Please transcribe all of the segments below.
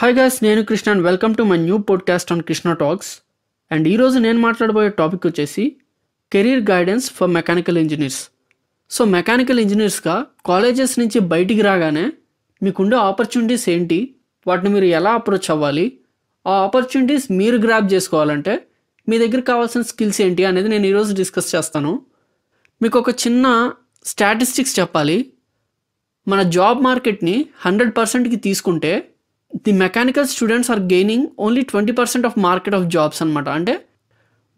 hi guys నేను Krishna and welcome to my new podcast on Krishna talks and ఈరోజు నేను మాట్లాడబోయే టాపిక్ వచ్చేసి career guidance for mechanical engineers so mechanical ఇంజనీర్స్గా colleges నుంచి బయటికి రాగానే మీకుండే ఆపర్చునిటీస్ ఏంటి వాటిని మీరు ఎలా అప్రోచ్ అవ్వాలి ఆ ఆపర్చునిటీస్ మీరు గ్రాప్ చేసుకోవాలంటే మీ దగ్గర కావాల్సిన స్కిల్స్ ఏంటి అనేది నేను ఈరోజు డిస్కస్ చేస్తాను మీకు ఒక చిన్న స్టాటిస్టిక్స్ చెప్పాలి మన జాబ్ మార్కెట్ని హండ్రెడ్ పర్సెంట్కి తీసుకుంటే the mechanical students are gaining only twenty percent of market of jobs అనమాట అంటే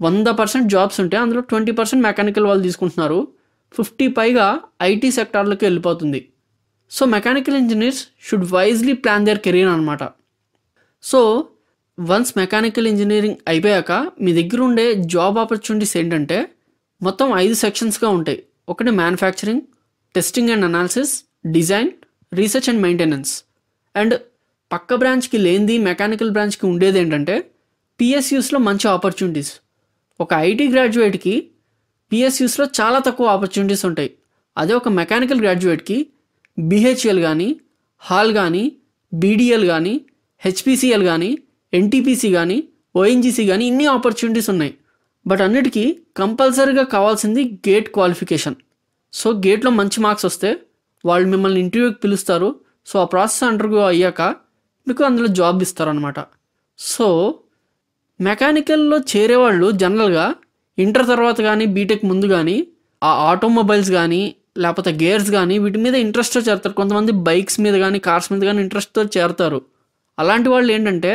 వంద పర్సెంట్ జాబ్స్ ఉంటే అందులో ట్వంటీ పర్సెంట్ మెకానికల్ వాళ్ళు తీసుకుంటున్నారు ఫిఫ్టీ పైగా ఐటీ సెక్టార్లకు వెళ్ళిపోతుంది so mechanical engineers should wisely plan their career అనమాట సో వన్స్ మెకానికల్ ఇంజనీరింగ్ అయిపోయాక మీ దగ్గర ఉండే జాబ్ ఆపర్చునిటీస్ ఏంటంటే మొత్తం ఐదు సెక్షన్స్గా ఉంటాయి ఒకటి manufacturing testing and analysis design research and maintenance and పక్క బ్రాంచ్కి లేనిది మెకానికల్ బ్రాంచ్కి ఉండేది ఏంటంటే పిఎస్యూస్లో మంచి ఆపర్చునిటీస్ ఒక ఐటీ గ్రాడ్యుయేట్కి పిఎస్యూస్లో చాలా తక్కువ ఆపర్చునిటీస్ ఉంటాయి అదే ఒక మెకానికల్ గ్రాడ్యుయేట్కి బిహెచ్ఎల్ కానీ హాల్ కానీ బీడిఎల్ కానీ హెచ్పిసిఎల్ కానీ ఎన్టీపీసీ కానీ ఓఎన్జీసీ కానీ ఇన్ని ఆపర్చునిటీస్ ఉన్నాయి బట్ అన్నిటికీ కంపల్సరీగా కావాల్సింది గేట్ క్వాలిఫికేషన్ సో గేట్లో మంచి మార్క్స్ వస్తే వాళ్ళు మిమ్మల్ని ఇంటర్వ్యూకి పిలుస్తారు సో ఆ ప్రాసెస్ అండర్గో అయ్యాక మీకు అందులో జాబ్ ఇస్తారనమాట సో మెకానికల్లో చేరేవాళ్ళు జనరల్గా ఇంటర్ తర్వాత కానీ బీటెక్ ముందు కానీ ఆ ఆటోమొబైల్స్ కానీ లేకపోతే గేర్స్ కానీ వీటి మీద ఇంట్రెస్ట్తో చేరుతారు కొంతమంది బైక్స్ మీద కానీ కార్స్ మీద కానీ ఇంట్రెస్ట్తో చేరుతారు అలాంటి వాళ్ళు ఏంటంటే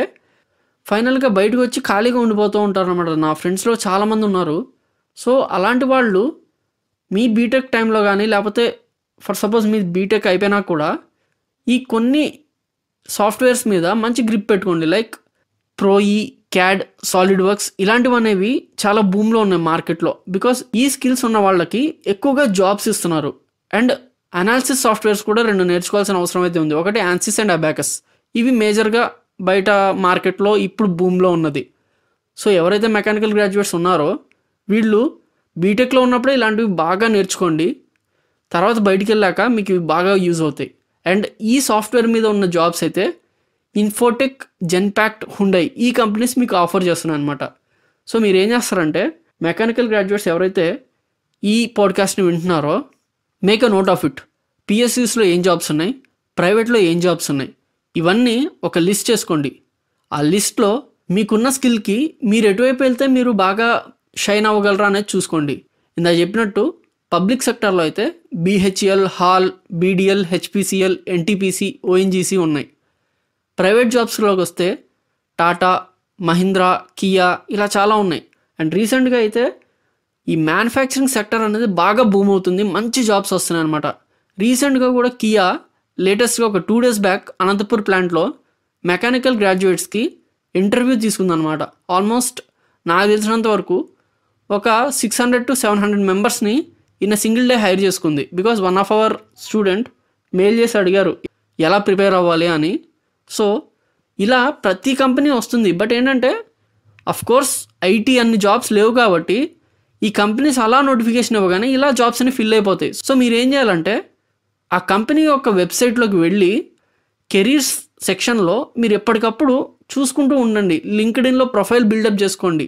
ఫైనల్గా బయటకు వచ్చి ఖాళీగా ఉండిపోతూ ఉంటారు అనమాట నా ఫ్రెండ్స్లో చాలామంది ఉన్నారు సో అలాంటి వాళ్ళు మీ బీటెక్ టైంలో కానీ లేకపోతే ఫర్ సపోజ్ మీ బీటెక్ అయిపోయినా కూడా ఈ కొన్ని సాఫ్ట్వేర్స్ మీద మంచి గ్రిప్ పెట్టుకోండి like Pro E CAD SolidWorks ఇలాంటివి అనేవి చాలా భూమిలో ఉన్నాయి మార్కెట్లో బికాస్ ఈ స్కిల్స్ ఉన్న వాళ్ళకి ఎక్కువగా జాబ్స్ ఇస్తున్నారు అండ్ అనాలిసిస్ సాఫ్ట్వేర్స్ కూడా రెండు నేర్చుకోవాల్సిన అవసరం అయితే ఉంది ఒకటి యాన్సిస్ అండ్ అబాకస్ ఇవి మేజర్గా బయట మార్కెట్లో ఇప్పుడు భూమిలో ఉన్నది సో ఎవరైతే మెకానికల్ గ్రాడ్యుయేట్స్ ఉన్నారో వీళ్ళు బీటెక్లో ఉన్నప్పుడే ఇలాంటివి బాగా నేర్చుకోండి తర్వాత బయటికి వెళ్ళాక మీకు ఇవి బాగా యూజ్ అవుతాయి అండ్ ఈ సాఫ్ట్వేర్ మీద ఉన్న జాబ్స్ అయితే ఇన్ఫోటెక్ జెన్పాక్ట్ హుండై ఈ కంపెనీస్ మీకు ఆఫర్ చేస్తున్నాయి అనమాట సో మీరు ఏం చేస్తారంటే మెకానికల్ గ్రాడ్యుయేట్స్ ఎవరైతే ఈ పాడ్కాస్ట్ని వింటున్నారో make a note of it పిఎస్సిస్లో ఏం జాబ్స్ ఉన్నాయి ప్రైవేట్లో ఏం జాబ్స్ ఉన్నాయి ఇవన్నీ ఒక లిస్ట్ చేసుకోండి ఆ లిస్ట్లో మీకున్న స్కిల్కి మీరు ఎటువైపు వెళ్తే మీరు బాగా షైన్ అవ్వగలరా అనేది చూసుకోండి ఇందా చెప్పినట్టు పబ్లిక్ సెక్టర్లో అయితే BHEL HAL BDL HPCL NTPC ONGC ఉన్నాయి ప్రైవేట్ జాబ్స్లోకి వస్తే టాటా మహీంద్రా కియా ఇలా చాలా ఉన్నాయి అండ్ రీసెంట్గా అయితే ఈ మ్యానుఫ్యాక్చరింగ్ సెక్టర్ అనేది బాగా బూమ్ అవుతుంది మంచి జాబ్స్ వస్తున్నాయి అనమాట రీసెంట్గా కూడా కియా లేటెస్ట్గా ఒక టూ డేస్ బ్యాక్ అనంతపూర్ ప్లాంట్లో మెకానికల్ గ్రాడ్యుయేట్స్కి ఇంటర్వ్యూ తీసుకుందనమాట ఆల్మోస్ట్ నాకు తెలిసినంత వరకు ఒక six hundred to seven hundred మెంబర్స్ని ఈయన సింగిల్ డే హైర్ చేసుకుంది because one of our student mail చేసి అడిగారు ఎలా ప్రిపేర్ అవ్వాలి అని సో ఇలా ప్రతి కంపెనీ వస్తుంది బట్ ఏంటంటే కోర్స్ ఐటీ అన్ని జాబ్స్ లేవు కాబట్టి ఈ కంపెనీస్ అలా నోటిఫికేషన్ ఇవ్వగానే ఇలా జాబ్స్ అని ఫిల్ అయిపోతాయి సో మీరు ఏం చేయాలంటే ఆ కంపెనీ యొక్క వెబ్సైట్లోకి వెళ్ళి కెరీర్స్ సెక్షన్లో మీరు ఎప్పటికప్పుడు చూసుకుంటూ ఉండండి లింక్డ్ ఇన్లో ప్రొఫైల్ బిల్డప్ చేసుకోండి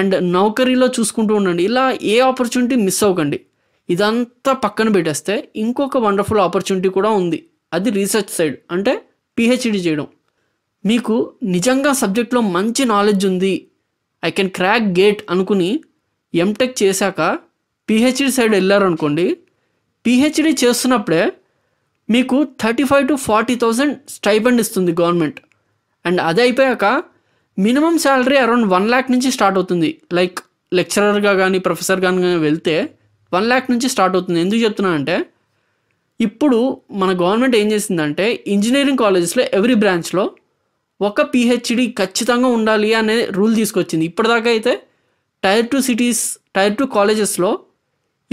అండ్ నౌకరీలో చూసుకుంటూ ఉండండి ఇలా ఏ ఆపర్చునిటీ మిస్ అవ్వకండి ఇదంతా పక్కన పెట్టేస్తే ఇంకొక వండర్ఫుల్ ఆపర్చునిటీ కూడా ఉంది అది రీసెర్చ్ సైడ్ అంటే పిహెచ్డి చేయడం మీకు నిజంగా సబ్జెక్ట్లో మంచి నాలెడ్జ్ ఉంది ఐ కెన్ క్రాక్ గేట్ అనుకుని ఎంటెక్ చేశాక పిహెచ్డి సైడ్ వెళ్ళారనుకోండి పిహెచ్డి చేస్తున్నప్పుడే మీకు thirty five to forty thousand stipend ఇస్తుంది గవర్నమెంట్ అండ్ అది అయిపోయాక minimum salary around one lakh నుంచి స్టార్ట్ అవుతుంది లైక్ లెక్చరర్గా కానీ ప్రొఫెసర్ కానీ వెళ్తే వన్ ల్యాక్ నుంచి స్టార్ట్ అవుతుంది ఎందుకు చెప్తున్నా అంటే ఇప్పుడు మన గవర్నమెంట్ ఏం చేసిందంటే ఇంజనీరింగ్ కాలేజెస్లో ఎవ్రీ బ్రాంచ్లో ఒక పిహెచ్డి ఖచ్చితంగా ఉండాలి అనే రూల్ తీసుకొచ్చింది ఇప్పటిదాకా అయితే tier two cities tier two కాలేజెస్లో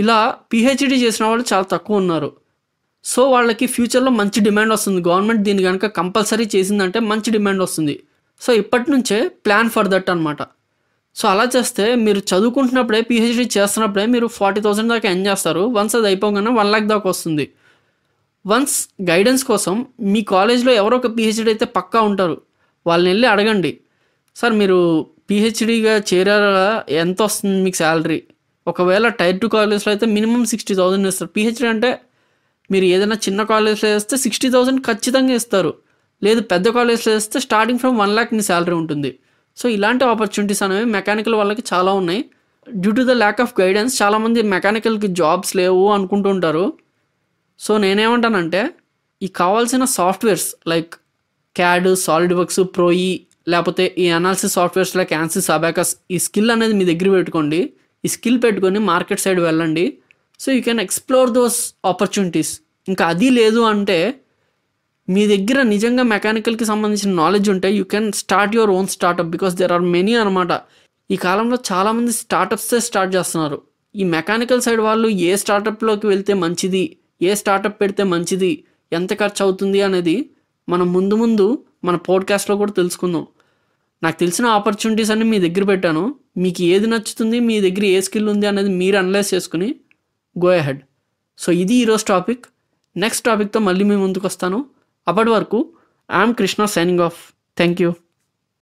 ఇలా పిహెచ్డి చేసిన వాళ్ళు చాలా తక్కువ ఉన్నారు సో వాళ్ళకి ఫ్యూచర్లో మంచి డిమాండ్ వస్తుంది గవర్నమెంట్ దీన్ని కనుక కంపల్సరీ చేసిందంటే మంచి డిమాండ్ వస్తుంది సో ఇప్పటి నుంచే ప్లాన్ ఫర్ దట్ అనమాట సో అలా చేస్తే మీరు చదువుకుంటున్నప్పుడే పిహెచ్డీ చేస్తున్నప్పుడే మీరు ఫార్టీ థౌసండ్ దాకా ఎన్ చేస్తారు వన్స్ అది అయిపోగానే వన్ ల్యాక్ దాకా వస్తుంది వన్స్ గైడెన్స్ కోసం మీ కాలేజ్లో ఎవరో ఒక పిహెచ్డీ అయితే పక్కా ఉంటారు వాళ్ళని వెళ్ళి అడగండి సార్ మీరు పిహెచ్డీగా చేరారా ఎంత వస్తుంది మీకు శాలరీ ఒకవేళ టైర్ టూ కాలేజ్లో అయితే మినిమం సిక్స్టీ థౌసండ్ ఇస్తారు పిహెచ్డీ అంటే మీరు ఏదైనా చిన్న కాలేజ్లో వేస్తే సిక్స్టీ థౌసండ్ ఖచ్చితంగా ఇస్తారు లేదు పెద్ద కాలేజ్లో వేస్తే స్టార్టింగ్ ఫ్రమ్ వన్ ల్యాక్ నీ శాలరీ ఉంటుంది సో ఇలాంటి ఆపర్చునిటీస్ అనేవి మెకానికల్ వాళ్ళకి చాలా ఉన్నాయి due to the lack of guidance చాలామంది మెకానికల్కి జాబ్స్ లేవు అనుకుంటుంటారు సో నేనేమంటానంటే ఈ కావాల్సిన softwares like CAD SolidWorks Pro E లేకపోతే ఈ analysis softwares like ANSYS Abaqus ఈ స్కిల్ అనేది మీ దగ్గర పెట్టుకోండి ఈ స్కిల్ పెట్టుకొని మార్కెట్ సైడ్ వెళ్ళండి so you can explore those opportunities ఇంకా అది లేదు అంటే మీ దగ్గర నిజంగా మెకానికల్కి సంబంధించిన నాలెడ్జ్ ఉంటే you can start your own startup because there are many అనమాట ఈ కాలంలో చాలామంది స్టార్టప్సే స్టార్ట్ చేస్తున్నారు ఈ మెకానికల్ సైడ్ వాళ్ళు ఏ స్టార్టప్లోకి వెళ్తే మంచిది ఏ స్టార్టప్ పెడితే మంచిది ఎంత ఖర్చు అవుతుంది అనేది మనం ముందు ముందు మన పోడ్కాస్ట్లో కూడా తెలుసుకుందాం నాకు తెలిసిన ఆపర్చునిటీస్ అన్ని మీ దగ్గర పెట్టాను మీకు ఏది నచ్చుతుంది మీ దగ్గర ఏ స్కిల్ ఉంది అనేది మీరు అనలైజ్ చేసుకుని గో అహెడ్ సో ఇది ఈరోజు టాపిక్ నెక్స్ట్ టాపిక్తో మళ్ళీ మీ ముందుకు వస్తాను అప్పటి వరకు I'm Krishna signing off thank you